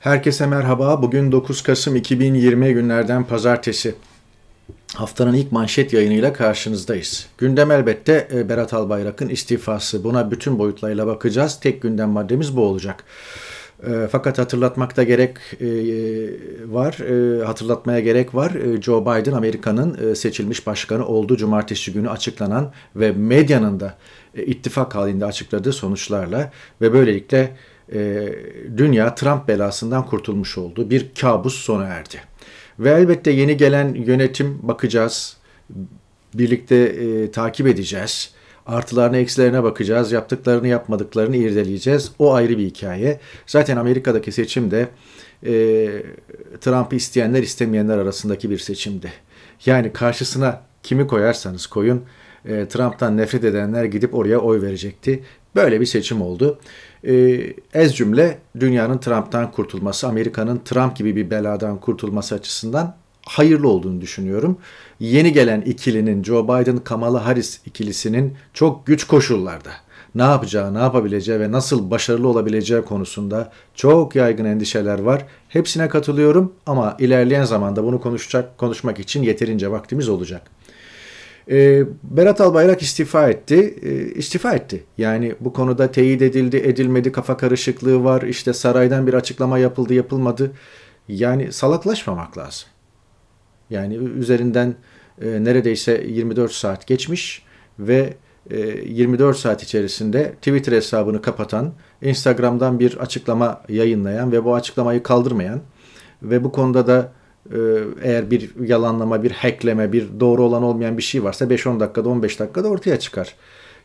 Herkese merhaba. Bugün 9 Kasım 2020 günlerden pazartesi. Haftanın ilk manşet yayınıyla karşınızdayız. Gündem elbette e, Berat Albayrak'ın istifası. Buna bütün boyutlarıyla bakacağız. Tek gündem maddemiz bu olacak. E, fakat hatırlatmakta gerek e, var, hatırlatmaya gerek var. Joe Biden Amerika'nın seçilmiş başkanı oldu. Cumartesi günü açıklanan ve medyanın da ittifak halinde açıkladığı sonuçlarla ve böylelikle e, dünya Trump belasından kurtulmuş oldu. Bir kabus sona erdi. Ve elbette yeni gelen yönetim bakacağız. Birlikte e, takip edeceğiz. Artılarına eksilerine bakacağız. Yaptıklarını yapmadıklarını irdeleyeceğiz. O ayrı bir hikaye. Zaten Amerika'daki seçim de e, Trump'ı isteyenler istemeyenler arasındaki bir seçimdi. Yani karşısına kimi koyarsanız koyun e, Trump'tan nefret edenler gidip oraya oy verecekti. Böyle bir seçim oldu. Ee, ez cümle dünyanın Trump'tan kurtulması, Amerika'nın Trump gibi bir beladan kurtulması açısından hayırlı olduğunu düşünüyorum. Yeni gelen ikilinin Joe Biden Kamala Harris ikilisinin çok güç koşullarda ne yapacağı, ne yapabileceği ve nasıl başarılı olabileceği konusunda çok yaygın endişeler var. Hepsine katılıyorum ama ilerleyen zamanda bunu konuşacak konuşmak için yeterince vaktimiz olacak. Ee, Berat Albayrak istifa etti. Ee, istifa etti. Yani bu konuda teyit edildi, edilmedi, kafa karışıklığı var. İşte saraydan bir açıklama yapıldı, yapılmadı. Yani salaklaşmamak lazım. Yani üzerinden e, neredeyse 24 saat geçmiş ve 24 e, saat içerisinde Twitter hesabını kapatan, Instagram'dan bir açıklama yayınlayan ve bu açıklamayı kaldırmayan ve bu konuda da ee, eğer bir yalanlama, bir hackleme, bir doğru olan olmayan bir şey varsa 5-10 dakikada, 15 dakikada ortaya çıkar.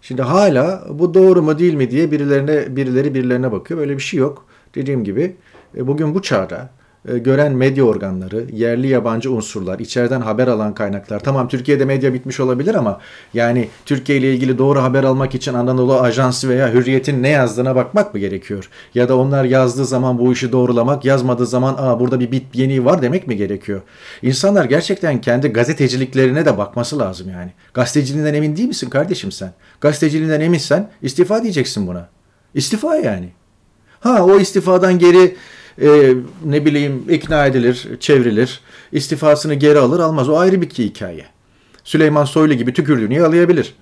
Şimdi hala bu doğru mu değil mi diye birilerine birileri birilerine bakıyor. Böyle bir şey yok. Dediğim gibi e, bugün bu çağda e, gören medya organları, yerli yabancı unsurlar, içeriden haber alan kaynaklar. Tamam Türkiye'de medya bitmiş olabilir ama yani Türkiye ile ilgili doğru haber almak için Anadolu Ajansı veya Hürriyet'in ne yazdığına bakmak mı gerekiyor? Ya da onlar yazdığı zaman bu işi doğrulamak, yazmadığı zaman aa burada bir bit yeni var demek mi gerekiyor? İnsanlar gerçekten kendi gazeteciliklerine de bakması lazım yani. Gazeteciliğinden emin değil misin kardeşim sen? Gazeteciliğinden eminsen istifa diyeceksin buna. İstifa yani. Ha o istifadan geri e, ne bileyim ikna edilir, çevrilir, istifasını geri alır almaz. O ayrı bir hikaye. Süleyman Soylu gibi tükürdüğünü yalayabilir.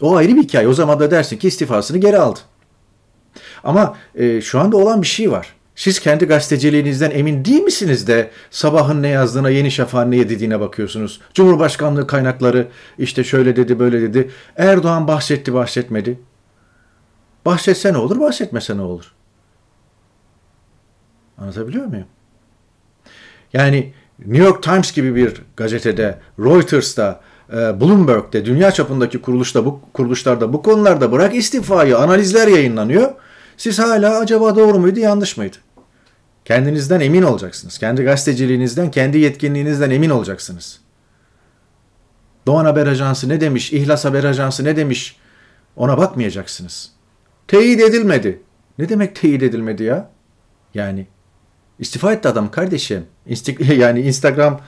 O ayrı bir hikaye. O zaman da dersin ki istifasını geri aldı. Ama e, şu anda olan bir şey var. Siz kendi gazeteciliğinizden emin değil misiniz de sabahın ne yazdığına, yeni şafağın ne dediğine bakıyorsunuz? Cumhurbaşkanlığı kaynakları işte şöyle dedi, böyle dedi. Erdoğan bahsetti, bahsetmedi. Bahsetse ne olur, bahsetmese ne olur? Anlatabiliyor muyum? Yani New York Times gibi bir gazetede, Reuters'ta, e, Bloomberg'de, dünya çapındaki kuruluşta bu kuruluşlarda bu konularda bırak istifayı, analizler yayınlanıyor. Siz hala acaba doğru muydu, yanlış mıydı? Kendinizden emin olacaksınız. Kendi gazeteciliğinizden, kendi yetkinliğinizden emin olacaksınız. Doğan Haber Ajansı ne demiş, İhlas Haber Ajansı ne demiş ona bakmayacaksınız. Teyit edilmedi. Ne demek teyit edilmedi ya? Yani İstifa etti adam kardeşim. İnstik yani Instagram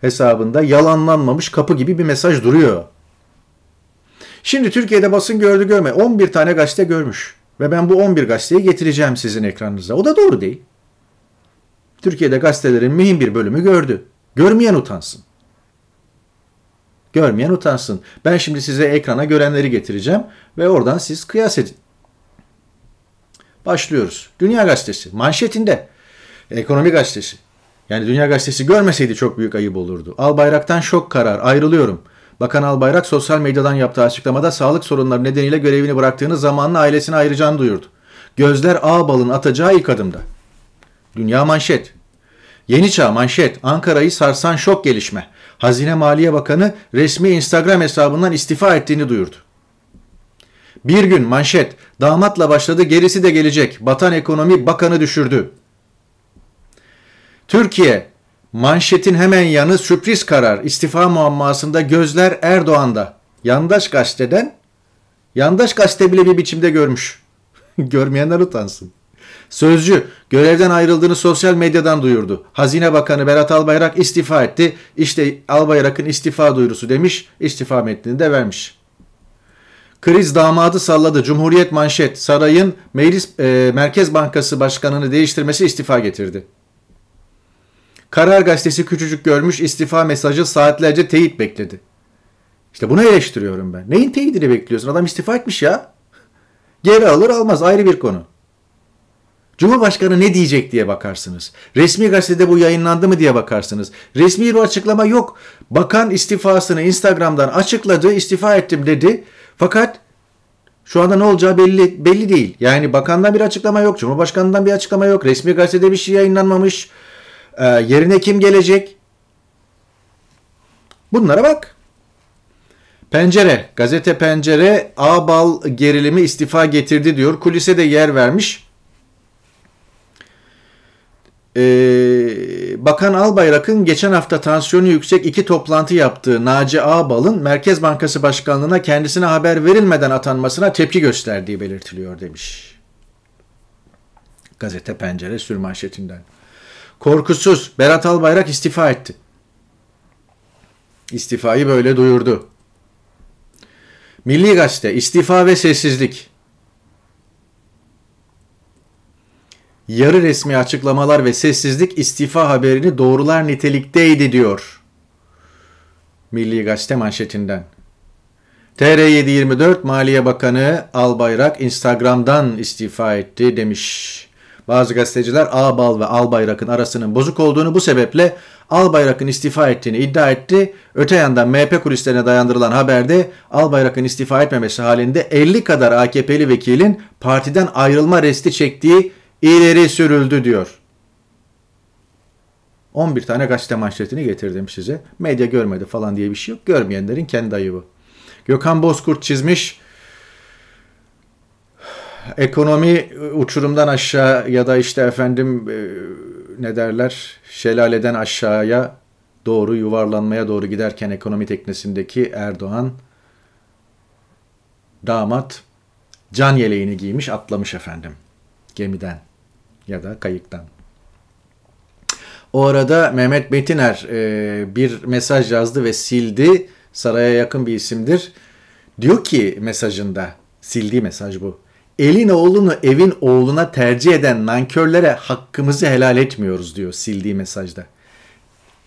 hesabında yalanlanmamış kapı gibi bir mesaj duruyor. Şimdi Türkiye'de basın gördü görme 11 tane gazete görmüş. Ve ben bu 11 gazeteyi getireceğim sizin ekranınıza. O da doğru değil. Türkiye'de gazetelerin mühim bir bölümü gördü. Görmeyen utansın. Görmeyen utansın. Ben şimdi size ekrana görenleri getireceğim ve oradan siz kıyas edin. Başlıyoruz. Dünya Gazetesi manşetinde Ekonomi gazetesi. Yani Dünya Gazetesi görmeseydi çok büyük ayıp olurdu. Albayrak'tan şok karar, ayrılıyorum. Bakan Albayrak sosyal medyadan yaptığı açıklamada sağlık sorunları nedeniyle görevini bıraktığını zamanla ailesine ayıracağını duyurdu. Gözler Ağbal'ın atacağı ilk adımda. Dünya manşet. Yeni Çağ manşet. Ankara'yı sarsan şok gelişme. Hazine Maliye Bakanı resmi Instagram hesabından istifa ettiğini duyurdu. Bir gün manşet. Damatla başladı gerisi de gelecek. Batan ekonomi bakanı düşürdü. Türkiye manşetin hemen yanı sürpriz karar. istifa muammasında gözler Erdoğan'da. Yandaş gazeteden yandaş gazete bile bir biçimde görmüş. Görmeyenler utansın. Sözcü görevden ayrıldığını sosyal medyadan duyurdu. Hazine Bakanı Berat Albayrak istifa etti. İşte Albayrak'ın istifa duyurusu demiş. İstifa metnini de vermiş. Kriz damadı salladı. Cumhuriyet manşet. Sarayın Meclis e, Merkez Bankası Başkanı'nı değiştirmesi istifa getirdi. Karar gazetesi küçücük görmüş istifa mesajı saatlerce teyit bekledi. İşte bunu eleştiriyorum ben. Neyin teyidini bekliyorsun? Adam istifa etmiş ya. Geri alır almaz ayrı bir konu. Cumhurbaşkanı ne diyecek diye bakarsınız. Resmi gazetede bu yayınlandı mı diye bakarsınız. Resmi bir açıklama yok. Bakan istifasını Instagram'dan açıkladı, istifa ettim dedi. Fakat şu anda ne olacağı belli belli değil. Yani bakandan bir açıklama yok, Cumhurbaşkanından bir açıklama yok. Resmi gazetede bir şey yayınlanmamış. Ee, yerine kim gelecek? Bunlara bak. Pencere, gazete Pencere Ağbal gerilimi istifa getirdi diyor. Kulise de yer vermiş. Ee, Bakan Albayrak'ın geçen hafta tansiyonu yüksek iki toplantı yaptığı Naci Ağbal'ın Merkez Bankası Başkanlığı'na kendisine haber verilmeden atanmasına tepki gösterdiği belirtiliyor demiş. Gazete Pencere sürmanşetinden. Korkusuz Berat Albayrak istifa etti. İstifayı böyle duyurdu. Milli Gazete istifa ve sessizlik. Yarı resmi açıklamalar ve sessizlik istifa haberini doğrular nitelikteydi diyor. Milli Gazete manşetinden. TR724 Maliye Bakanı Albayrak Instagram'dan istifa etti demiş. Bazı gazeteciler Ağbal ve Albayrak'ın arasının bozuk olduğunu bu sebeple Albayrak'ın istifa ettiğini iddia etti. Öte yandan MHP kulislerine dayandırılan haberde Albayrak'ın istifa etmemesi halinde 50 kadar AKP'li vekilin partiden ayrılma resti çektiği ileri sürüldü diyor. 11 tane gazete manşetini getirdim size. Medya görmedi falan diye bir şey yok. Görmeyenlerin kendi ayıbı. Gökhan Bozkurt çizmiş ekonomi e, uçurumdan aşağı ya da işte efendim e, ne derler şelaleden aşağıya doğru yuvarlanmaya doğru giderken ekonomi teknesindeki Erdoğan damat can yeleğini giymiş atlamış efendim gemiden ya da kayıktan. O arada Mehmet Betiner e, bir mesaj yazdı ve sildi. Saraya yakın bir isimdir. Diyor ki mesajında, sildiği mesaj bu elin oğlunu evin oğluna tercih eden nankörlere hakkımızı helal etmiyoruz diyor sildiği mesajda.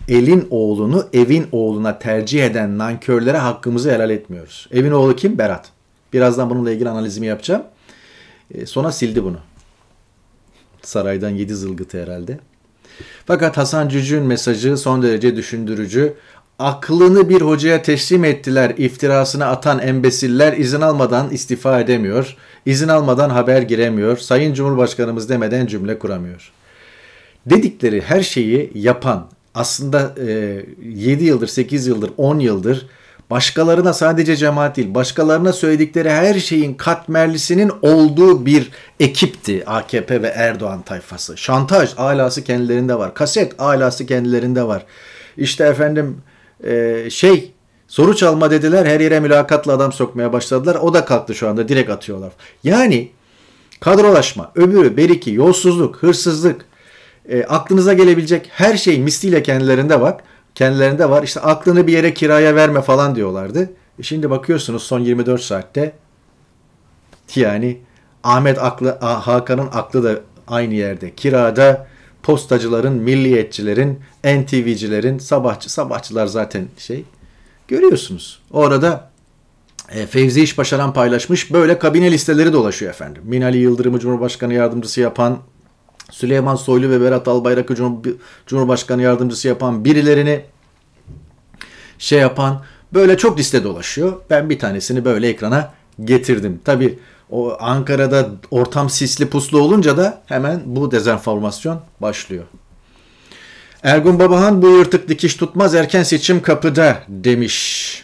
Elin oğlunu evin oğluna tercih eden nankörlere hakkımızı helal etmiyoruz. Evin oğlu kim? Berat. Birazdan bununla ilgili analizimi yapacağım. E, sonra sildi bunu. Saraydan yedi zılgıtı herhalde. Fakat Hasan Cücü'nün mesajı son derece düşündürücü. Aklını bir hocaya teslim ettiler iftirasını atan embesiller izin almadan istifa edemiyor. İzin almadan haber giremiyor, Sayın Cumhurbaşkanımız demeden cümle kuramıyor. Dedikleri her şeyi yapan aslında e, 7 yıldır, 8 yıldır, 10 yıldır başkalarına sadece cemaat değil, başkalarına söyledikleri her şeyin katmerlisinin olduğu bir ekipti AKP ve Erdoğan tayfası. Şantaj alası kendilerinde var. Kaset alası kendilerinde var. İşte efendim e, şey Soru çalma dediler her yere mülakatla adam sokmaya başladılar. O da kalktı şu anda direkt atıyorlar. Yani kadrolaşma, öbürü, beriki, yolsuzluk, hırsızlık, e, aklınıza gelebilecek her şey misliyle kendilerinde bak, Kendilerinde var. İşte aklını bir yere kiraya verme falan diyorlardı. E şimdi bakıyorsunuz son 24 saatte yani Ahmet aklı, Hakan'ın aklı da aynı yerde. Kirada postacıların, milliyetçilerin, NTV'cilerin, sabahçı, sabahçılar zaten şey Görüyorsunuz. Orada e, Fevzi iş başaran paylaşmış. Böyle kabine listeleri dolaşıyor efendim. Minali Yıldırım'ı Cumhurbaşkanı yardımcısı yapan, Süleyman Soylu ve Berat Albayrak'ı Cumhurbaşkanı yardımcısı yapan birilerini şey yapan böyle çok liste dolaşıyor. Ben bir tanesini böyle ekrana getirdim. Tabi o Ankara'da ortam sisli puslu olunca da hemen bu dezenformasyon başlıyor. Ergun Babahan bu yırtık dikiş tutmaz erken seçim kapıda demiş.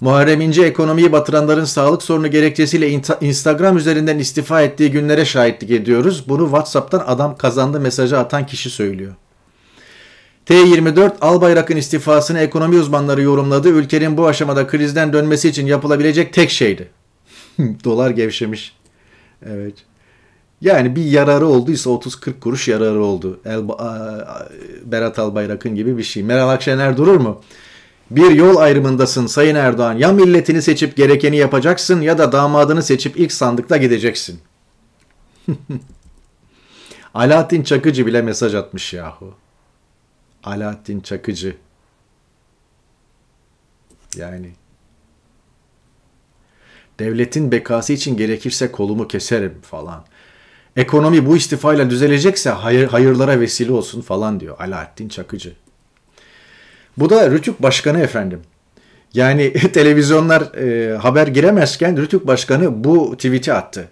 Muharrem İnce ekonomiyi batıranların sağlık sorunu gerekçesiyle Instagram üzerinden istifa ettiği günlere şahitlik ediyoruz. Bunu WhatsApp'tan adam kazandı mesajı atan kişi söylüyor. T24 Albayrak'ın istifasını ekonomi uzmanları yorumladı. Ülkenin bu aşamada krizden dönmesi için yapılabilecek tek şeydi. Dolar gevşemiş. Evet. Yani bir yararı olduysa 30-40 kuruş yararı oldu. El, Berat Albayrak'ın gibi bir şey. Meral Akşener durur mu? Bir yol ayrımındasın Sayın Erdoğan. Ya milletini seçip gerekeni yapacaksın ya da damadını seçip ilk sandıkta gideceksin. Alaaddin Çakıcı bile mesaj atmış yahu. Alaaddin Çakıcı. Yani devletin bekası için gerekirse kolumu keserim falan. Ekonomi bu istifayla düzelecekse hayır, hayırlara vesile olsun falan diyor Alaaddin Çakıcı. Bu da Rütük Başkanı efendim. Yani televizyonlar e, haber giremezken Rütük Başkanı bu tweet'i attı.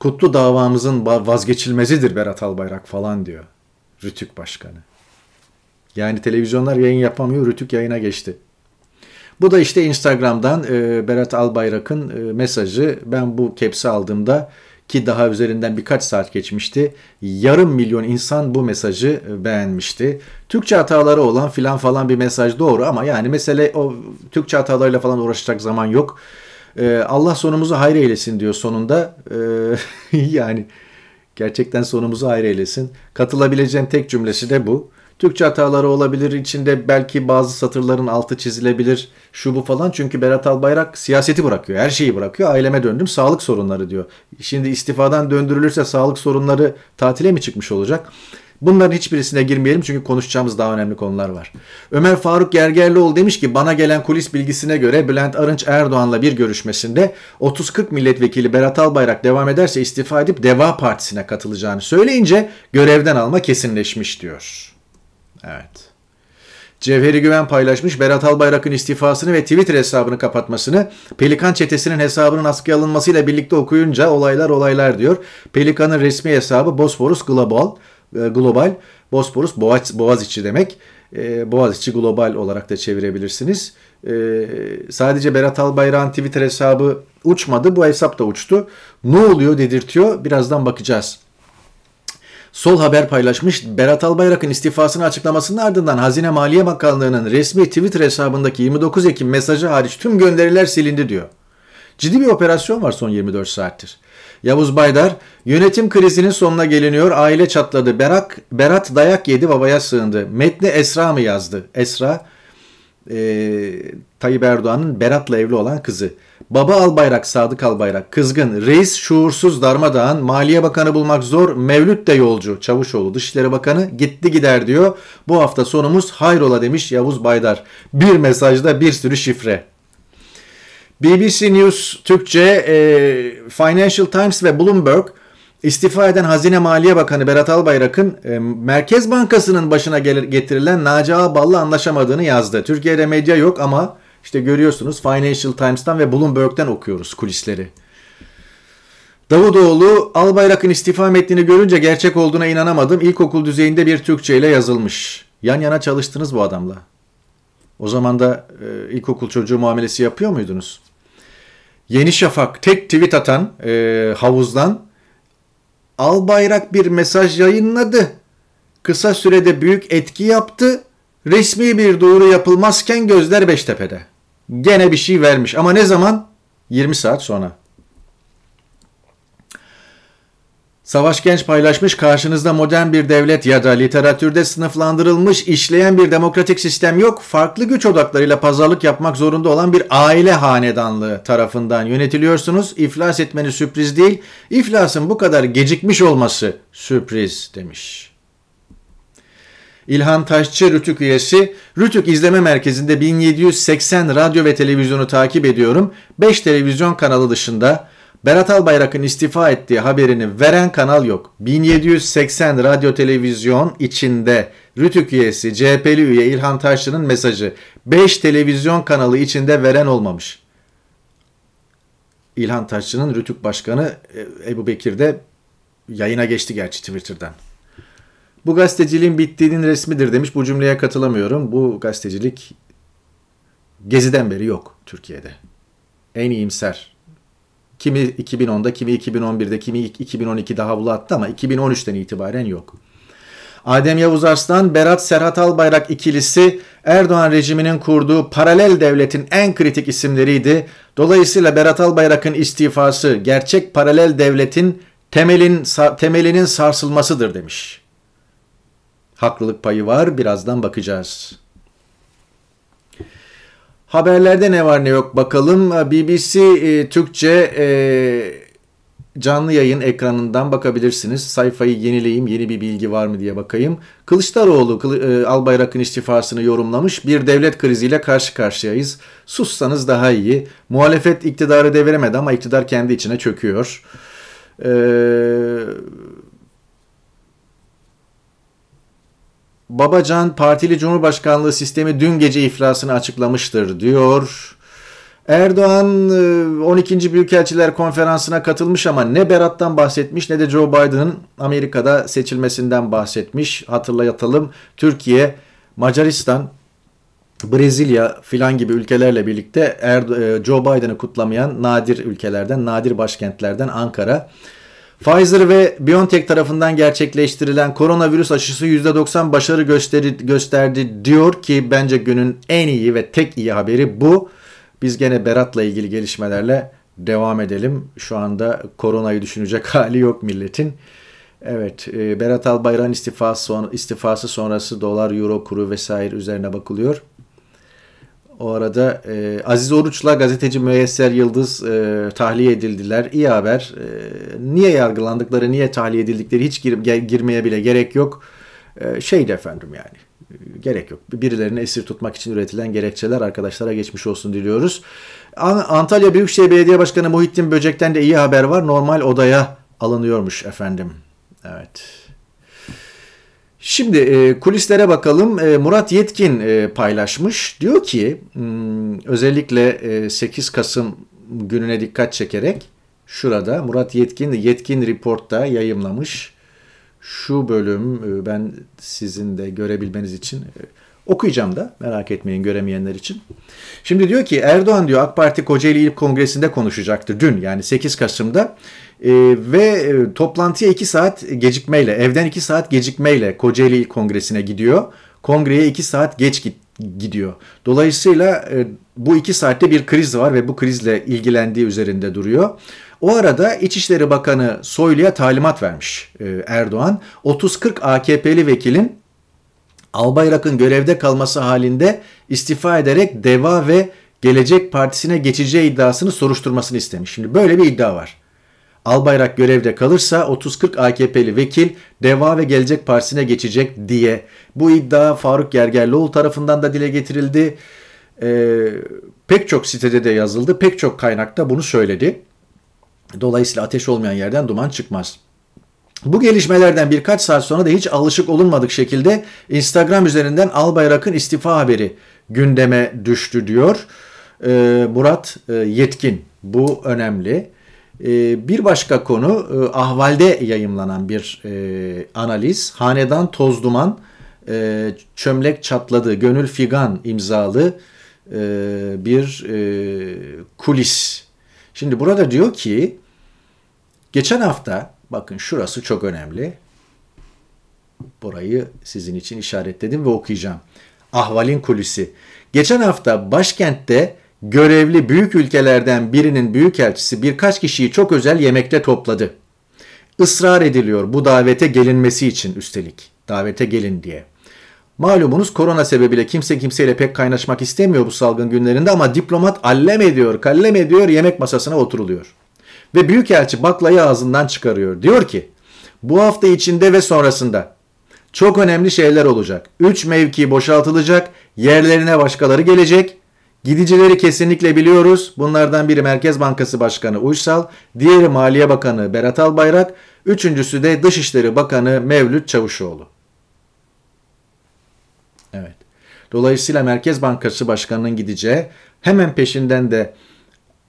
Kutlu davamızın vazgeçilmezidir Berat Albayrak falan diyor Rütük Başkanı. Yani televizyonlar yayın yapamıyor, Rütük yayına geçti. Bu da işte Instagram'dan e, Berat Albayrak'ın e, mesajı. Ben bu kepsi aldığımda ki daha üzerinden birkaç saat geçmişti. Yarım milyon insan bu mesajı e, beğenmişti. Türkçe hataları olan filan falan bir mesaj doğru ama yani mesele o Türkçe hatalarıyla falan uğraşacak zaman yok. Ee, Allah sonumuzu hayır eylesin diyor sonunda. Ee, yani gerçekten sonumuzu hayır eylesin. Katılabileceğim tek cümlesi de bu. Türkçe hataları olabilir. İçinde belki bazı satırların altı çizilebilir. Şu bu falan. Çünkü Berat Albayrak siyaseti bırakıyor. Her şeyi bırakıyor. Aileme döndüm. Sağlık sorunları diyor. Şimdi istifadan döndürülürse sağlık sorunları tatile mi çıkmış olacak? Bunların hiçbirisine girmeyelim çünkü konuşacağımız daha önemli konular var. Ömer Faruk Gergerlioğlu demiş ki bana gelen kulis bilgisine göre Bülent Arınç Erdoğan'la bir görüşmesinde 30-40 milletvekili Berat Albayrak devam ederse istifa edip Deva Partisi'ne katılacağını söyleyince görevden alma kesinleşmiş diyor. Evet. Cevheri Güven paylaşmış Berat Albayrak'ın istifasını ve Twitter hesabını kapatmasını Pelikan çetesinin hesabının askıya alınmasıyla birlikte okuyunca olaylar olaylar diyor. Pelikan'ın resmi hesabı Bosporus Global. E, Global Bosporus Boğaz, Boğaziçi demek. E, Boğaziçi Global olarak da çevirebilirsiniz. E, sadece Berat Albayrak'ın Twitter hesabı uçmadı. Bu hesap da uçtu. Ne oluyor dedirtiyor. Birazdan bakacağız. Sol Haber paylaşmış Berat Albayrak'ın istifasını açıklamasının ardından Hazine Maliye Bakanlığı'nın resmi Twitter hesabındaki 29 Ekim mesajı hariç tüm gönderiler silindi diyor. Ciddi bir operasyon var son 24 saattir. Yavuz Baydar, yönetim krizinin sonuna geliniyor, aile çatladı, Berak, Berat dayak yedi, babaya sığındı. Metni Esra mı yazdı? Esra, e, Tayyip Erdoğan'ın Berat'la evli olan kızı. Baba Albayrak, Sadık Albayrak, kızgın, reis şuursuz darmadağın, Maliye Bakanı bulmak zor, Mevlüt de yolcu, Çavuşoğlu Dışişleri Bakanı gitti gider diyor. Bu hafta sonumuz hayrola demiş Yavuz Baydar. Bir mesajda bir sürü şifre. BBC News Türkçe, e, Financial Times ve Bloomberg istifa eden Hazine Maliye Bakanı Berat Albayrak'ın e, Merkez Bankası'nın başına getirilen Naci Ağbal'la anlaşamadığını yazdı. Türkiye'de medya yok ama işte görüyorsunuz Financial Times'tan ve Bloomberg'den okuyoruz kulisleri. Davutoğlu Albayrak'ın istifa metnini görünce gerçek olduğuna inanamadım. İlkokul düzeyinde bir Türkçe ile yazılmış. Yan yana çalıştınız bu adamla. O zaman da e, ilkokul çocuğu muamelesi yapıyor muydunuz? Yeni Şafak tek tweet atan e, havuzdan Albayrak bir mesaj yayınladı. Kısa sürede büyük etki yaptı. Resmi bir duyuru yapılmazken gözler Beştepe'de. Gene bir şey vermiş ama ne zaman? 20 saat sonra. Savaş Genç paylaşmış karşınızda modern bir devlet ya da literatürde sınıflandırılmış işleyen bir demokratik sistem yok. Farklı güç odaklarıyla pazarlık yapmak zorunda olan bir aile hanedanlığı tarafından yönetiliyorsunuz. İflas etmeni sürpriz değil. İflasın bu kadar gecikmiş olması sürpriz demiş. İlhan Taşçı Rütük üyesi. Rütük İzleme Merkezi'nde 1780 radyo ve televizyonu takip ediyorum. 5 televizyon kanalı dışında Berat Albayrak'ın istifa ettiği haberini veren kanal yok. 1780 radyo televizyon içinde Rütük üyesi CHP'li üye İlhan Taşçı'nın mesajı 5 televizyon kanalı içinde veren olmamış. İlhan Taşçı'nın Rütük Başkanı e, Ebu Bekir de yayına geçti gerçi Twitter'dan. Bu gazeteciliğin bittiğinin resmidir demiş. Bu cümleye katılamıyorum. Bu gazetecilik geziden beri yok Türkiye'de. En iyimser. Kimi 2010'da, kimi 2011'de, kimi 2012'de havlu attı ama 2013'ten itibaren yok. Adem Yavuz Arslan, Berat Serhat Albayrak ikilisi Erdoğan rejiminin kurduğu paralel devletin en kritik isimleriydi. Dolayısıyla Berat Albayrak'ın istifası gerçek paralel devletin temelin temelinin sarsılmasıdır demiş. Haklılık payı var birazdan bakacağız. Haberlerde ne var ne yok bakalım. Ee, BBC e, Türkçe e, canlı yayın ekranından bakabilirsiniz. Sayfayı yenileyim, yeni bir bilgi var mı diye bakayım. Kılıçdaroğlu e, Albayrak'ın istifasını yorumlamış. Bir devlet kriziyle karşı karşıyayız. Sussanız daha iyi. Muhalefet iktidarı deviremedi ama iktidar kendi içine çöküyor. Eee Babacan partili cumhurbaşkanlığı sistemi dün gece iflasını açıklamıştır diyor. Erdoğan 12. E, Büyükelçiler Konferansı'na katılmış ama ne Berat'tan bahsetmiş ne de Joe Biden'ın Amerika'da seçilmesinden bahsetmiş. hatırlayatalım. Türkiye, Macaristan, Brezilya filan gibi ülkelerle birlikte Erdo- e, Joe Biden'ı kutlamayan nadir ülkelerden, nadir başkentlerden Ankara. Pfizer ve BioNTech tarafından gerçekleştirilen koronavirüs aşısı %90 başarı gösteri, gösterdi diyor ki bence günün en iyi ve tek iyi haberi bu. Biz gene Berat'la ilgili gelişmelerle devam edelim. Şu anda koronayı düşünecek hali yok milletin. Evet, e, Berat Albayrak'ın istifası, istifası sonrası dolar, euro kuru vesaire üzerine bakılıyor. O arada e, Aziz Oruç'la gazeteci Müyesser Yıldız e, tahliye edildiler. İyi haber. E, niye yargılandıkları, niye tahliye edildikleri hiç girip girmeye bile gerek yok. E, şeydi efendim yani e, gerek yok. Birilerini esir tutmak için üretilen gerekçeler arkadaşlara geçmiş olsun diliyoruz. Antalya Büyükşehir Belediye Başkanı Muhittin Böcek'ten de iyi haber var. Normal odaya alınıyormuş efendim. Evet. Şimdi e, kulislere bakalım. E, Murat Yetkin e, paylaşmış. Diyor ki hmm, özellikle e, 8 Kasım gününe dikkat çekerek şurada Murat Yetkin Yetkin Report'ta yayımlamış. Şu bölüm e, ben sizin de görebilmeniz için e, okuyacağım da merak etmeyin göremeyenler için. Şimdi diyor ki Erdoğan diyor AK Parti Kocaeli İl Kongresi'nde konuşacaktı dün yani 8 Kasım'da. E, ve e, toplantıya 2 saat gecikmeyle, evden 2 saat gecikmeyle Kocaeli Kongresi'ne gidiyor. Kongreye 2 saat geç git, gidiyor. Dolayısıyla e, bu 2 saatte bir kriz var ve bu krizle ilgilendiği üzerinde duruyor. O arada İçişleri Bakanı Soylu'ya talimat vermiş e, Erdoğan. 30-40 AKP'li vekilin Albayrak'ın görevde kalması halinde istifa ederek DEVA ve Gelecek Partisi'ne geçeceği iddiasını soruşturmasını istemiş. Şimdi böyle bir iddia var. Albayrak görevde kalırsa 30-40 AKP'li vekil Deva ve Gelecek Partisi'ne geçecek diye. Bu iddia Faruk Gergerlioğlu tarafından da dile getirildi. Ee, pek çok sitede de yazıldı. Pek çok kaynakta bunu söyledi. Dolayısıyla ateş olmayan yerden duman çıkmaz. Bu gelişmelerden birkaç saat sonra da hiç alışık olunmadık şekilde Instagram üzerinden Albayrak'ın istifa haberi gündeme düştü diyor. Ee, Murat e, Yetkin bu önemli. Ee, bir başka konu e, ahvalde yayımlanan bir e, analiz. Hanedan toz duman, e, çömlek çatladı, gönül figan imzalı bir kulis. Şimdi burada diyor ki geçen hafta bakın şurası çok önemli. Burayı sizin için işaretledim ve okuyacağım. Ahvalin kulisi. Geçen hafta başkentte görevli büyük ülkelerden birinin büyükelçisi birkaç kişiyi çok özel yemekte topladı. Israr ediliyor bu davete gelinmesi için üstelik. Davete gelin diye. Malumunuz korona sebebiyle kimse kimseyle pek kaynaşmak istemiyor bu salgın günlerinde ama diplomat allem ediyor, kallem ediyor, yemek masasına oturuluyor. Ve büyükelçi baklayı ağzından çıkarıyor. Diyor ki bu hafta içinde ve sonrasında çok önemli şeyler olacak. Üç mevki boşaltılacak, yerlerine başkaları gelecek, Gidicileri kesinlikle biliyoruz. Bunlardan biri Merkez Bankası Başkanı Uysal, diğeri Maliye Bakanı Berat Albayrak, üçüncüsü de Dışişleri Bakanı Mevlüt Çavuşoğlu. Evet. Dolayısıyla Merkez Bankası Başkanı'nın gideceği hemen peşinden de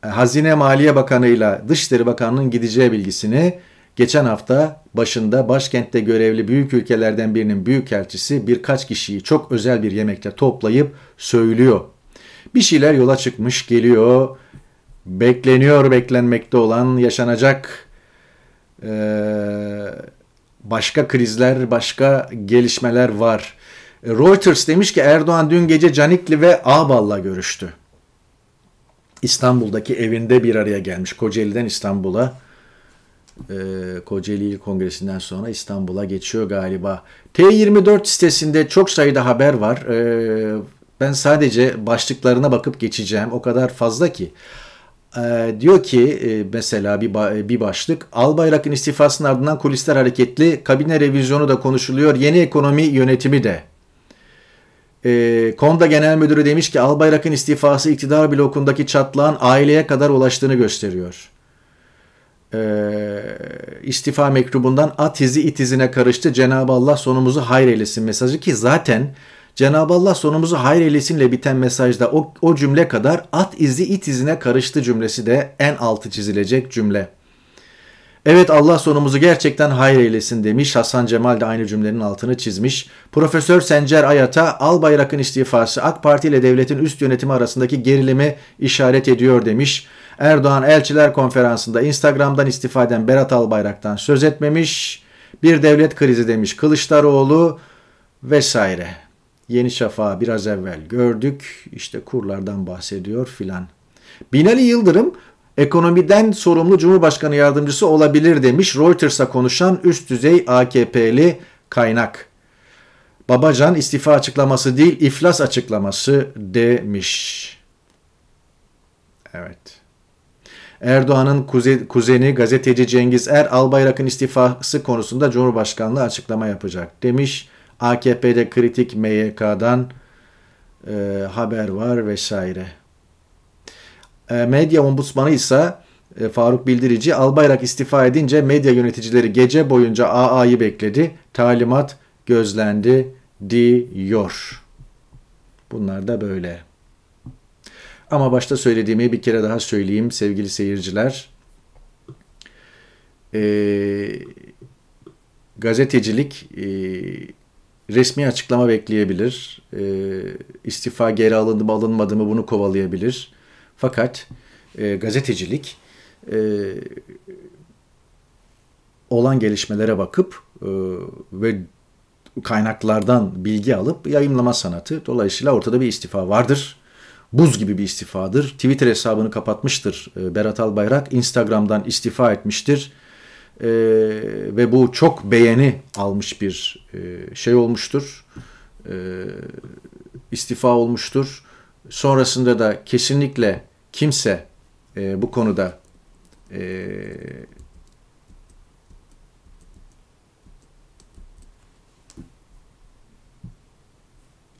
e, Hazine Maliye Bakanı ile Dışişleri Bakanı'nın gideceği bilgisini geçen hafta başında başkentte görevli büyük ülkelerden birinin büyükelçisi birkaç kişiyi çok özel bir yemekte toplayıp söylüyor bir şeyler yola çıkmış geliyor. Bekleniyor, beklenmekte olan yaşanacak e, başka krizler, başka gelişmeler var. E, Reuters demiş ki Erdoğan dün gece Canikli ve Ağbal'la görüştü. İstanbul'daki evinde bir araya gelmiş. Kocaeli'den İstanbul'a. E, Kocaeli İl Kongresi'nden sonra İstanbul'a geçiyor galiba. T24 sitesinde çok sayıda haber var. E, ben sadece başlıklarına bakıp geçeceğim. O kadar fazla ki. E, diyor ki e, mesela bir, e, bir başlık Albayrak'ın istifasının ardından kulisler hareketli kabine revizyonu da konuşuluyor yeni ekonomi yönetimi de e, Konda Genel Müdürü demiş ki Albayrak'ın istifası iktidar blokundaki çatlağın aileye kadar ulaştığını gösteriyor. E, istifa mektubundan at izi it izine karıştı Cenab-ı Allah sonumuzu hayır eylesin mesajı ki zaten Cenab-ı Allah sonumuzu hayır eylesinle biten mesajda o, o cümle kadar at izi it izine karıştı cümlesi de en altı çizilecek cümle. Evet Allah sonumuzu gerçekten hayır eylesin demiş. Hasan Cemal de aynı cümlenin altını çizmiş. Profesör Sencer Ayat'a Al Bayrak'ın istifası AK Parti ile devletin üst yönetimi arasındaki gerilimi işaret ediyor demiş. Erdoğan Elçiler Konferansı'nda Instagram'dan istifaden Berat Albayrak'tan söz etmemiş. Bir devlet krizi demiş Kılıçdaroğlu vesaire. Yeni Şafak'ı biraz evvel gördük. İşte kurlardan bahsediyor filan. Binali Yıldırım ekonomiden sorumlu Cumhurbaşkanı yardımcısı olabilir demiş Reuters'a konuşan üst düzey AKP'li kaynak. Babacan istifa açıklaması değil iflas açıklaması demiş. Evet. Erdoğan'ın kuzeni gazeteci Cengiz Er Albayrak'ın istifası konusunda Cumhurbaşkanlığı açıklama yapacak demiş. AKP'de kritik MYK'dan e, haber var vesaire. E, medya ombudsmanı ise e, Faruk Bildirici Albayrak istifa edince medya yöneticileri gece boyunca AA'yı bekledi. Talimat gözlendi diyor. Bunlar da böyle. Ama başta söylediğimi bir kere daha söyleyeyim sevgili seyirciler. Ee, gazetecilik e, resmi açıklama bekleyebilir. E, istifa geri alındı mı alınmadı mı bunu kovalayabilir. Fakat e, gazetecilik e, olan gelişmelere bakıp e, ve kaynaklardan bilgi alıp yayımlama sanatı. Dolayısıyla ortada bir istifa vardır. Buz gibi bir istifadır. Twitter hesabını kapatmıştır e, Berat Albayrak. Instagram'dan istifa etmiştir e, ve bu çok beğeni almış bir e, şey olmuştur. E, istifa olmuştur. Sonrasında da kesinlikle kimse e, bu konuda e,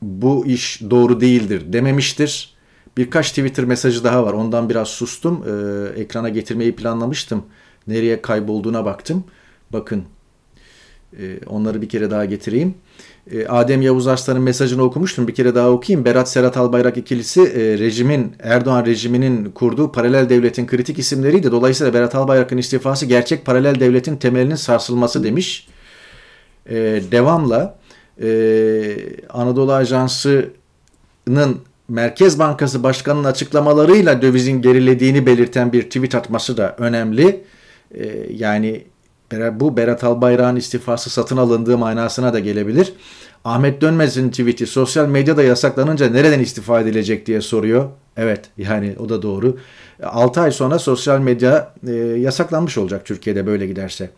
bu iş doğru değildir dememiştir. Birkaç Twitter mesajı daha var. Ondan biraz sustum. Ee, ekrana getirmeyi planlamıştım nereye kaybolduğuna baktım. Bakın e, onları bir kere daha getireyim. E, Adem Yavuz Arslan'ın mesajını okumuştum. Bir kere daha okuyayım. Berat Serhat Albayrak ikilisi e, rejimin, Erdoğan rejiminin kurduğu paralel devletin kritik isimleriydi. Dolayısıyla Berat Albayrak'ın istifası gerçek paralel devletin temelinin sarsılması demiş. E, devamla Anadolu Ajansı'nın Merkez Bankası Başkanı'nın açıklamalarıyla dövizin gerilediğini belirten bir tweet atması da önemli. Ee, yani bu Berat Albayrak'ın istifası satın alındığı manasına da gelebilir. Ahmet Dönmez'in tweet'i sosyal medyada yasaklanınca nereden istifa edilecek diye soruyor. Evet yani o da doğru. 6 ay sonra sosyal medya e, yasaklanmış olacak Türkiye'de böyle giderse.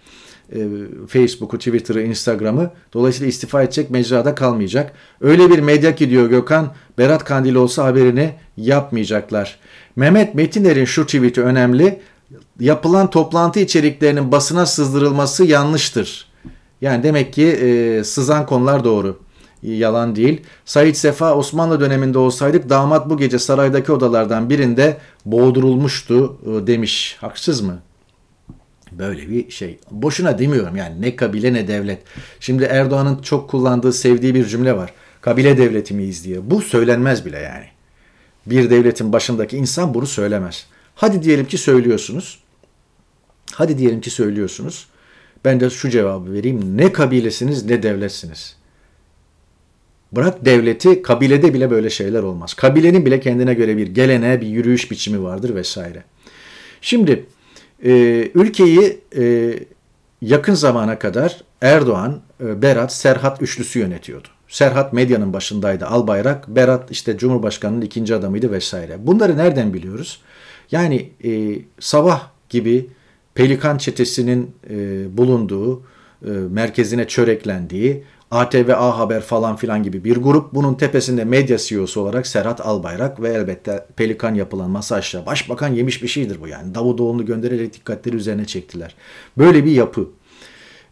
E, Facebook'u, Twitter'ı, Instagram'ı. Dolayısıyla istifa edecek mecrada kalmayacak. Öyle bir medya ki diyor Gökhan, Berat Kandil olsa haberini yapmayacaklar. Mehmet Metiner'in şu tweet'i önemli yapılan toplantı içeriklerinin basına sızdırılması yanlıştır. Yani demek ki e, sızan konular doğru. E, yalan değil. Said Sefa Osmanlı döneminde olsaydık damat bu gece saraydaki odalardan birinde boğdurulmuştu e, demiş. Haksız mı? Böyle bir şey. Boşuna demiyorum yani ne kabile ne devlet. Şimdi Erdoğan'ın çok kullandığı sevdiği bir cümle var. Kabile devleti miyiz diye. Bu söylenmez bile yani. Bir devletin başındaki insan bunu söylemez. Hadi diyelim ki söylüyorsunuz. Hadi diyelim ki söylüyorsunuz. Ben de şu cevabı vereyim. Ne kabilesiniz ne devletsiniz. Bırak devleti, kabilede bile böyle şeyler olmaz. Kabilenin bile kendine göre bir geleneğe, bir yürüyüş biçimi vardır vesaire. Şimdi e, ülkeyi e, yakın zamana kadar Erdoğan, e, Berat, Serhat üçlüsü yönetiyordu. Serhat medyanın başındaydı, Albayrak, Berat işte Cumhurbaşkanı'nın ikinci adamıydı vesaire. Bunları nereden biliyoruz? Yani e, sabah gibi Pelikan çetesinin e, bulunduğu, e, merkezine çöreklendiği, ATV, A Haber falan filan gibi bir grup. Bunun tepesinde medya CEO'su olarak Serhat Albayrak ve elbette Pelikan yapılan masajla Başbakan yemiş bir şeydir bu yani. Davutoğlu'nu göndererek dikkatleri üzerine çektiler. Böyle bir yapı.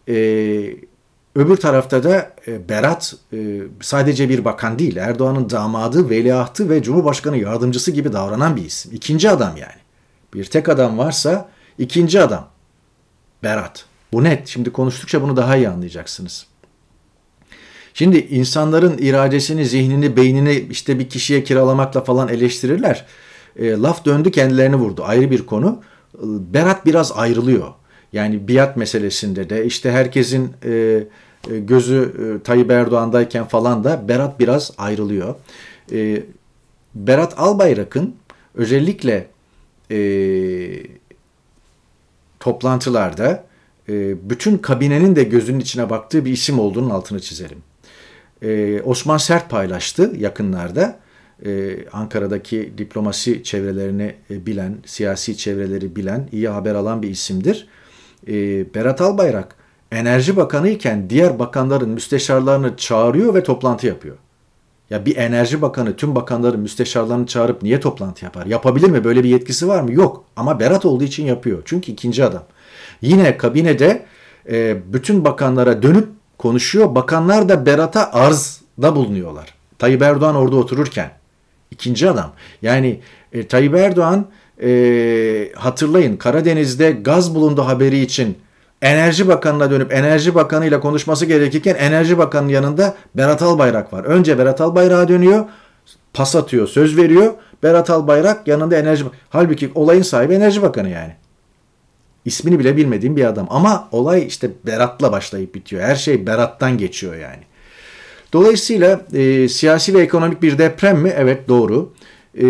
Ee, Öbür tarafta da e, Berat e, sadece bir bakan değil, Erdoğan'ın damadı, veliahtı ve Cumhurbaşkanı yardımcısı gibi davranan bir isim. İkinci adam yani. Bir tek adam varsa ikinci adam Berat. Bu net. Şimdi konuştukça bunu daha iyi anlayacaksınız. Şimdi insanların iradesini, zihnini, beynini işte bir kişiye kiralamakla falan eleştirirler. E, laf döndü kendilerini vurdu. Ayrı bir konu. E, Berat biraz ayrılıyor. Yani biat meselesinde de işte herkesin... E, e, gözü e, Tayyip Erdoğan'dayken falan da Berat biraz ayrılıyor. E, Berat Albayrak'ın özellikle toplantılarda bütün kabinenin de gözünün içine baktığı bir isim olduğunun altını çizerim. Osman Sert paylaştı yakınlarda. Ankara'daki diplomasi çevrelerini bilen, siyasi çevreleri bilen, iyi haber alan bir isimdir. Berat Albayrak Enerji Bakanı iken diğer bakanların müsteşarlarını çağırıyor ve toplantı yapıyor. Ya bir enerji bakanı tüm bakanların müsteşarlarını çağırıp niye toplantı yapar? Yapabilir mi? Böyle bir yetkisi var mı? Yok. Ama Berat olduğu için yapıyor. Çünkü ikinci adam. Yine kabinede e, bütün bakanlara dönüp konuşuyor. Bakanlar da Berat'a arzda bulunuyorlar. Tayyip Erdoğan orada otururken. ikinci adam. Yani e, Tayyip Erdoğan e, hatırlayın Karadeniz'de gaz bulundu haberi için Enerji Bakanı'na dönüp Enerji Bakanı ile konuşması gerekirken Enerji Bakanı'nın yanında Berat Albayrak var. Önce Berat Albayrak'a dönüyor, pas atıyor, söz veriyor. Berat Albayrak yanında Enerji Halbuki olayın sahibi Enerji Bakanı yani. İsmini bile bilmediğim bir adam. Ama olay işte Berat'la başlayıp bitiyor. Her şey Berat'tan geçiyor yani. Dolayısıyla e, siyasi ve ekonomik bir deprem mi? Evet doğru. E,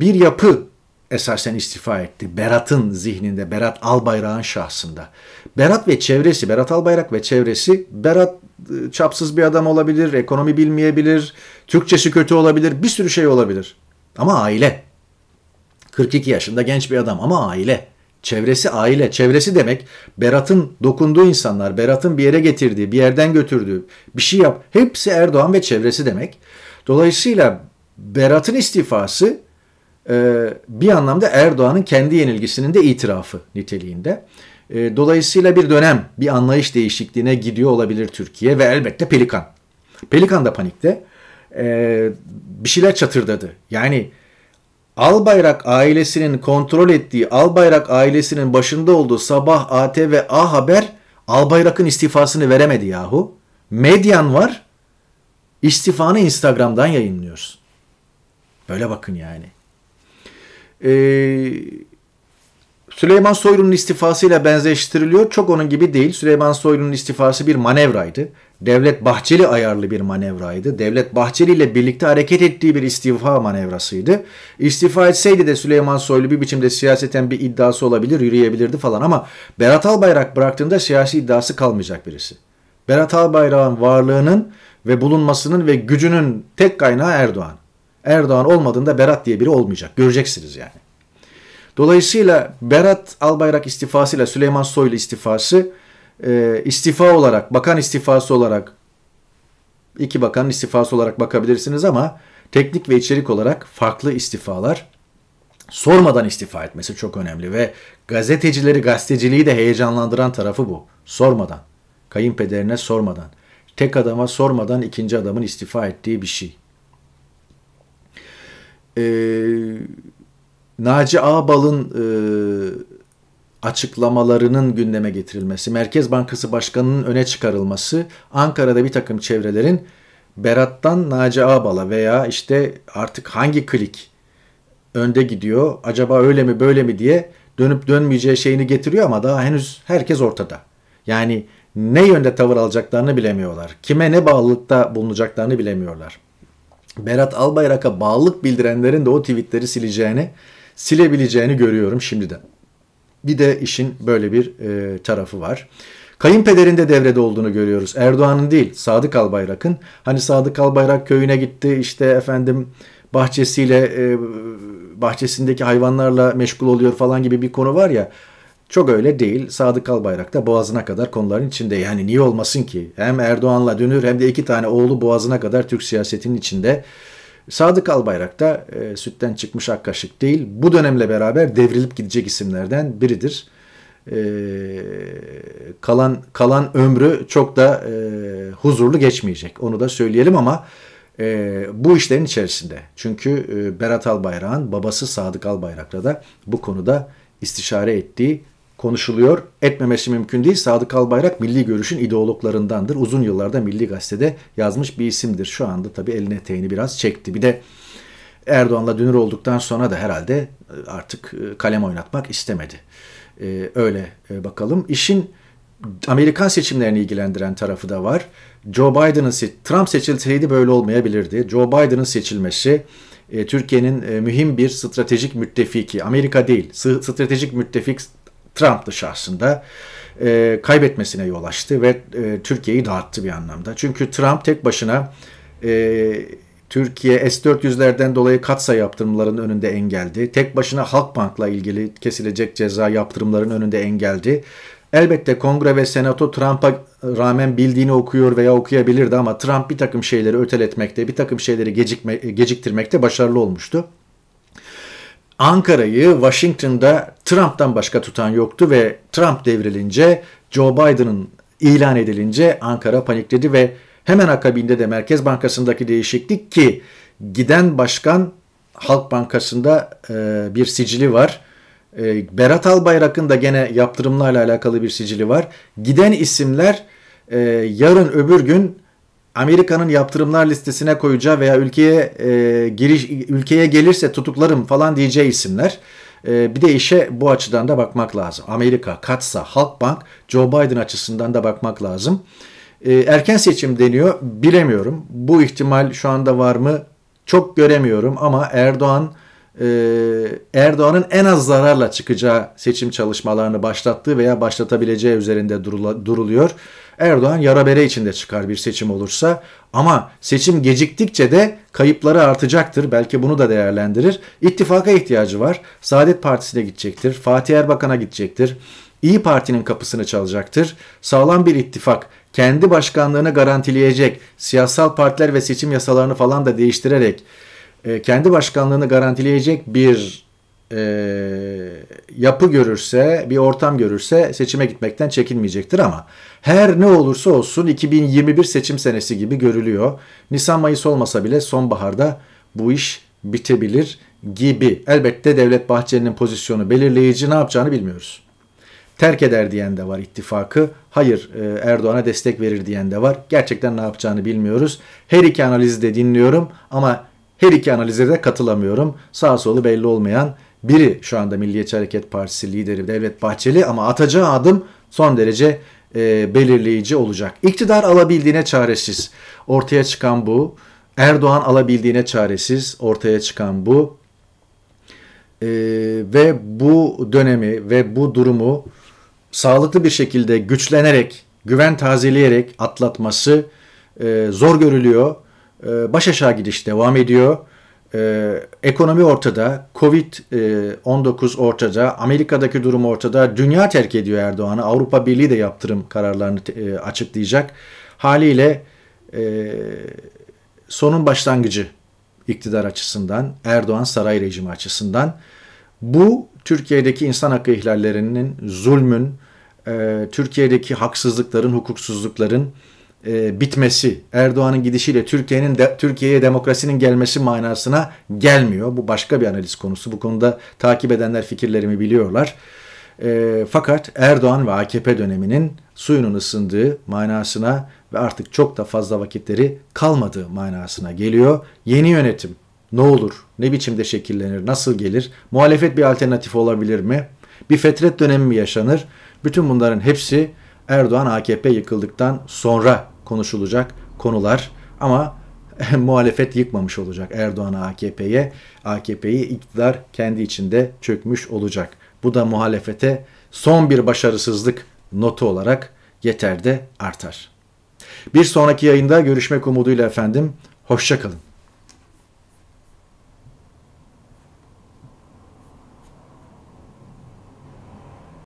bir yapı esasen istifa etti. Berat'ın zihninde, Berat Albayrak'ın şahsında. Berat ve çevresi, Berat Albayrak ve çevresi, Berat e, çapsız bir adam olabilir, ekonomi bilmeyebilir, Türkçesi kötü olabilir, bir sürü şey olabilir. Ama aile. 42 yaşında genç bir adam ama aile. Çevresi aile. Çevresi demek Berat'ın dokunduğu insanlar, Berat'ın bir yere getirdiği, bir yerden götürdüğü, bir şey yap. Hepsi Erdoğan ve çevresi demek. Dolayısıyla Berat'ın istifası ee, bir anlamda Erdoğan'ın kendi yenilgisinin de itirafı niteliğinde. Ee, dolayısıyla bir dönem, bir anlayış değişikliğine gidiyor olabilir Türkiye ve elbette Pelikan. Pelikan da panikte. Ee, bir şeyler çatırdadı. Yani Albayrak ailesinin kontrol ettiği, Albayrak ailesinin başında olduğu Sabah, ATV A Haber Albayrak'ın istifasını veremedi yahu. Medyan var, istifanı Instagram'dan yayınlıyoruz. Böyle bakın yani e, Süleyman Soylu'nun istifasıyla benzeştiriliyor. Çok onun gibi değil. Süleyman Soylu'nun istifası bir manevraydı. Devlet Bahçeli ayarlı bir manevraydı. Devlet Bahçeli ile birlikte hareket ettiği bir istifa manevrasıydı. İstifa etseydi de Süleyman Soylu bir biçimde siyaseten bir iddiası olabilir, yürüyebilirdi falan ama Berat Albayrak bıraktığında siyasi iddiası kalmayacak birisi. Berat Albayrak'ın varlığının ve bulunmasının ve gücünün tek kaynağı Erdoğan. Erdoğan olmadığında Berat diye biri olmayacak. Göreceksiniz yani. Dolayısıyla Berat Albayrak istifasıyla Süleyman Soylu istifası e, istifa olarak, bakan istifası olarak iki bakanın istifası olarak bakabilirsiniz ama teknik ve içerik olarak farklı istifalar sormadan istifa etmesi çok önemli ve gazetecileri, gazeteciliği de heyecanlandıran tarafı bu. Sormadan, kayınpederine sormadan, tek adama sormadan ikinci adamın istifa ettiği bir şey e, Naci Ağbal'ın e, açıklamalarının gündeme getirilmesi, Merkez Bankası Başkanı'nın öne çıkarılması, Ankara'da bir takım çevrelerin Berat'tan Naci Ağbal'a veya işte artık hangi klik önde gidiyor, acaba öyle mi böyle mi diye dönüp dönmeyeceği şeyini getiriyor ama daha henüz herkes ortada. Yani ne yönde tavır alacaklarını bilemiyorlar. Kime ne bağlılıkta bulunacaklarını bilemiyorlar. Berat Albayrak'a bağlılık bildirenlerin de o tweetleri sileceğini, silebileceğini görüyorum şimdiden. Bir de işin böyle bir e, tarafı var. Kayınpederin de devrede olduğunu görüyoruz. Erdoğan'ın değil, Sadık Albayrak'ın. Hani Sadık Albayrak köyüne gitti, işte efendim bahçesiyle, e, bahçesindeki hayvanlarla meşgul oluyor falan gibi bir konu var ya. Çok öyle değil. Sadık Albayrak da boğazına kadar konuların içinde. Yani niye olmasın ki? Hem Erdoğan'la dönür hem de iki tane oğlu boğazına kadar Türk siyasetinin içinde. Sadık Albayrak da e, sütten çıkmış ak kaşık değil. Bu dönemle beraber devrilip gidecek isimlerden biridir. E, kalan kalan ömrü çok da e, huzurlu geçmeyecek. Onu da söyleyelim ama e, bu işlerin içerisinde. Çünkü e, Berat Albayrak'ın babası Sadık Albayrak'la da bu konuda istişare ettiği konuşuluyor. Etmemesi mümkün değil. Sadık Albayrak milli görüşün ideologlarındandır. Uzun yıllarda Milli Gazete'de yazmış bir isimdir. Şu anda tabii eline eteğini biraz çekti. Bir de Erdoğan'la dünür olduktan sonra da herhalde e, artık e, kalem oynatmak istemedi. E, öyle bakalım. İşin Amerikan seçimlerini ilgilendiren tarafı da var. Joe Biden'ın Trump seçilseydi böyle olmayabilirdi. Joe Biden'ın seçilmesi Türkiye'nin mühim bir stratejik müttefiki, Amerika değil, stratejik müttefik Trump da şahsında e, kaybetmesine yol açtı ve e, Türkiye'yi dağıttı bir anlamda. Çünkü Trump tek başına e, Türkiye S-400'lerden dolayı katsa yaptırımların önünde engeldi. Tek başına Halkbank'la ilgili kesilecek ceza yaptırımların önünde engeldi. Elbette kongre ve senato Trump'a rağmen bildiğini okuyor veya okuyabilirdi ama Trump bir takım şeyleri öteletmekte, bir takım şeyleri gecikme, geciktirmekte başarılı olmuştu. Ankara'yı Washington'da Trump'tan başka tutan yoktu ve Trump devrilince Joe Biden'ın ilan edilince Ankara panikledi ve hemen akabinde de Merkez Bankası'ndaki değişiklik ki giden başkan Halk Bankası'nda e, bir sicili var. E, Berat Albayrak'ın da gene yaptırımlarla alakalı bir sicili var. Giden isimler e, yarın öbür gün Amerika'nın yaptırımlar listesine koyacağı veya ülkeye e, giriş ülkeye gelirse tutuklarım falan diyeceği isimler. E, bir de işe bu açıdan da bakmak lazım. Amerika, Katsa, Halkbank, Joe Biden açısından da bakmak lazım. E, erken seçim deniyor. Bilemiyorum. Bu ihtimal şu anda var mı? Çok göremiyorum ama Erdoğan e, Erdoğan'ın en az zararla çıkacağı seçim çalışmalarını başlattığı veya başlatabileceği üzerinde durula, duruluyor. Erdoğan yara bere içinde çıkar bir seçim olursa ama seçim geciktikçe de kayıpları artacaktır. Belki bunu da değerlendirir. İttifaka ihtiyacı var. Saadet Partisi'ne gidecektir. Fatih Erbakan'a gidecektir. İyi Parti'nin kapısını çalacaktır. Sağlam bir ittifak kendi başkanlığını garantileyecek siyasal partiler ve seçim yasalarını falan da değiştirerek e, kendi başkanlığını garantileyecek bir e, yapı görürse, bir ortam görürse seçime gitmekten çekinmeyecektir ama her ne olursa olsun 2021 seçim senesi gibi görülüyor. Nisan Mayıs olmasa bile sonbaharda bu iş bitebilir gibi. Elbette Devlet Bahçeli'nin pozisyonu belirleyici ne yapacağını bilmiyoruz. Terk eder diyen de var ittifakı. Hayır e, Erdoğan'a destek verir diyen de var. Gerçekten ne yapacağını bilmiyoruz. Her iki analizi de dinliyorum ama her iki analize de katılamıyorum. Sağ solu belli olmayan biri şu anda Milliyetçi Hareket Partisi lideri Devlet Bahçeli ama atacağı adım son derece e, belirleyici olacak. İktidar alabildiğine çaresiz. Ortaya çıkan bu. Erdoğan alabildiğine çaresiz. Ortaya çıkan bu. E, ve bu dönemi ve bu durumu sağlıklı bir şekilde güçlenerek, güven tazeleyerek atlatması e, zor görülüyor. E, baş aşağı gidiş devam ediyor e, ekonomi ortada, Covid-19 e, ortada, Amerika'daki durum ortada, dünya terk ediyor Erdoğan'ı. Avrupa Birliği de yaptırım kararlarını e, açıklayacak. Haliyle e, sonun başlangıcı iktidar açısından, Erdoğan saray rejimi açısından. Bu Türkiye'deki insan hakkı ihlallerinin, zulmün, e, Türkiye'deki haksızlıkların, hukuksuzlukların e, bitmesi, Erdoğan'ın gidişiyle Türkiye'nin de, Türkiye'ye demokrasinin gelmesi manasına gelmiyor. Bu başka bir analiz konusu. Bu konuda takip edenler fikirlerimi biliyorlar. E, fakat Erdoğan ve AKP döneminin suyunun ısındığı manasına ve artık çok da fazla vakitleri kalmadığı manasına geliyor. Yeni yönetim ne olur, ne biçimde şekillenir, nasıl gelir, muhalefet bir alternatif olabilir mi, bir fetret dönemi mi yaşanır? Bütün bunların hepsi Erdoğan AKP yıkıldıktan sonra konuşulacak konular ama muhalefet yıkmamış olacak Erdoğan AKP'ye. AKP'yi iktidar kendi içinde çökmüş olacak. Bu da muhalefete son bir başarısızlık notu olarak yeter de artar. Bir sonraki yayında görüşmek umuduyla efendim. Hoşçakalın.